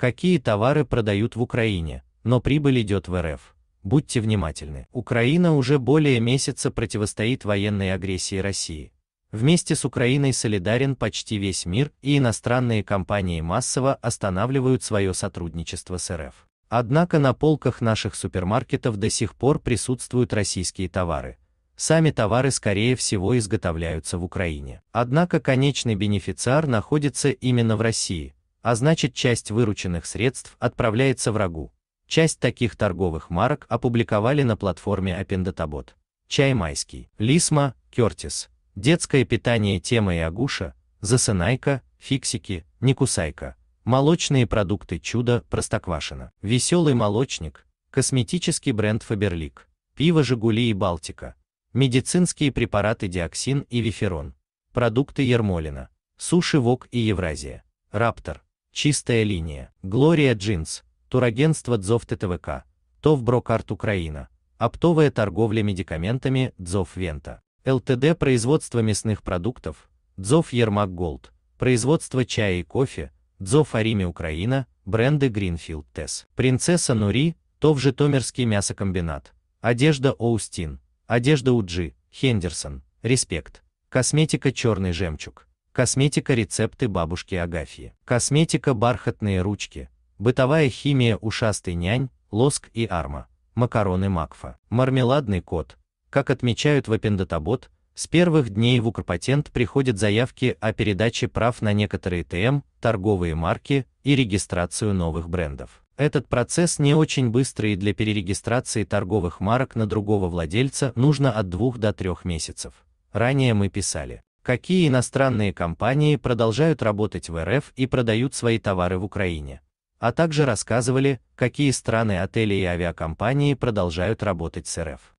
какие товары продают в Украине, но прибыль идет в РФ. Будьте внимательны. Украина уже более месяца противостоит военной агрессии России. Вместе с Украиной солидарен почти весь мир, и иностранные компании массово останавливают свое сотрудничество с РФ. Однако на полках наших супермаркетов до сих пор присутствуют российские товары. Сами товары, скорее всего, изготовляются в Украине. Однако конечный бенефициар находится именно в России, а значит часть вырученных средств отправляется врагу. Часть таких торговых марок опубликовали на платформе Апендотабот. Чай майский, Лисма, Кертис, детское питание Тема и Агуша, Засынайка, Фиксики, Никусайка, молочные продукты Чудо, Простоквашино, Веселый молочник, косметический бренд Фаберлик, пиво Жигули и Балтика, медицинские препараты Диоксин и Виферон, продукты Ермолина, суши Вок и Евразия, Раптор, Чистая линия. Глория Джинс. Турагентство Дзов ТТВК. ТОВ Брокарт Украина. Оптовая торговля медикаментами Дзов Вента. ЛТД производство мясных продуктов. Дзов Ермак Голд. Производство чая и кофе. Дзов Арими Украина. Бренды Гринфилд Тес. Принцесса Нури. ТОВ Житомирский мясокомбинат. Одежда Оустин. Одежда Уджи. Хендерсон. Респект. Косметика Черный жемчуг. Косметика рецепты бабушки Агафьи. Косметика бархатные ручки, бытовая химия ушастый нянь, лоск и арма, макароны макфа. Мармеладный кот. Как отмечают в Аппендотабот, с первых дней в Укрпатент приходят заявки о передаче прав на некоторые ТМ, торговые марки и регистрацию новых брендов. Этот процесс не очень быстрый и для перерегистрации торговых марок на другого владельца нужно от двух до трех месяцев. Ранее мы писали, Какие иностранные компании продолжают работать в РФ и продают свои товары в Украине? А также рассказывали, какие страны отели и авиакомпании продолжают работать с РФ.